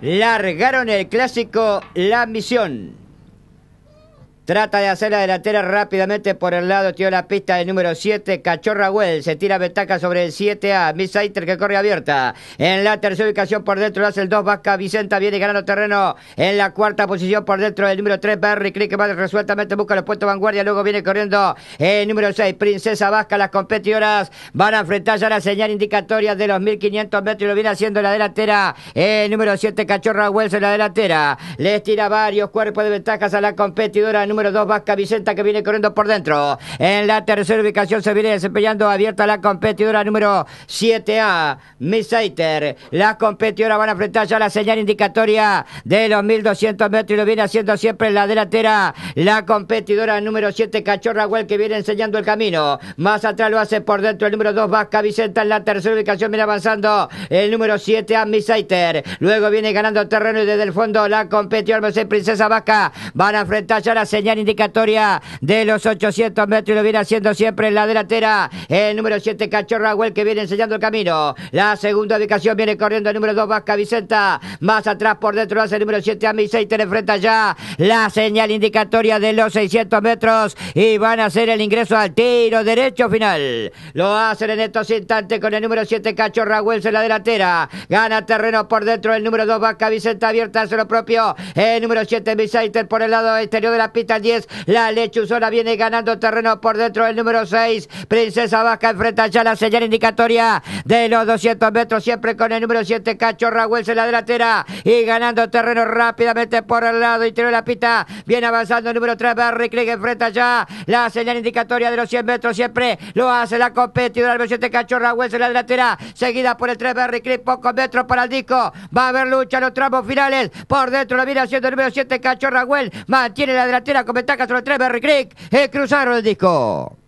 largaron el clásico La Misión. Trata de hacer la delantera rápidamente por el lado, tío la pista del número 7, Cachorra Well. Se tira ventaja sobre el 7A, Miss Aiter que corre abierta. En la tercera ubicación por dentro lo hace el 2, Vasca Vicenta viene ganando terreno. En la cuarta posición por dentro del número 3, Barry Click que va resueltamente, busca los puestos vanguardia, luego viene corriendo el número 6, Princesa Vasca. Las competidoras van a enfrentar ya la señal indicatoria de los 1500 metros lo viene haciendo la delantera. El número 7, Cachorra Wells en la delantera. Les tira varios cuerpos de ventajas a la competidora número número 2 Vasca Vicenta que viene corriendo por dentro. En la tercera ubicación se viene desempeñando abierta la competidora número 7A, Miss Las competidoras van a enfrentar ya la señal indicatoria de los 1200 metros y lo viene haciendo siempre en la delantera. La competidora número 7, Cachorra Huel, que viene enseñando el camino. Más atrás lo hace por dentro el número 2, Vasca Vicenta. En la tercera ubicación viene avanzando el número 7A, Miss Luego viene ganando terreno y desde el fondo la competidora Mercedes Princesa Vasca. Van a enfrentar ya la señal señal indicatoria de los 800 metros y lo viene haciendo siempre en la delantera. El número 7, Cachorro Agüel, que viene enseñando el camino. La segunda ubicación viene corriendo el número 2, Vasca Vicenta. Más atrás por dentro lo hace el número 7, a misaiter enfrenta ya la señal indicatoria de los 600 metros y van a hacer el ingreso al tiro derecho final. Lo hacen en estos instantes con el número 7, Cachorro Agüel, en la delantera. Gana terreno por dentro el número 2, Vasca Vicenta abierta, hace lo propio. El número 7, Misaiter por el lado exterior de la pista al 10. La lechuzona viene ganando terreno por dentro del número 6. Princesa Vasca enfrenta ya la señal indicatoria de los 200 metros, siempre con el número 7, Cachorra Huelce en la delantera y ganando terreno rápidamente por el lado interior de la pita Viene avanzando el número 3, Barry Craig enfrenta ya la señal indicatoria de los 100 metros, siempre lo hace la competidora, el número 7, Cachorra Huelce en la delantera, seguida por el 3, Barry Craig, pocos metros para el disco. Va a haber lucha en los tramos finales. Por dentro lo viene haciendo el número 7, Cachorra Huelce, mantiene la delantera Cometaca, Comentaca sobre el 3, Berry Creek, y cruzaron el disco.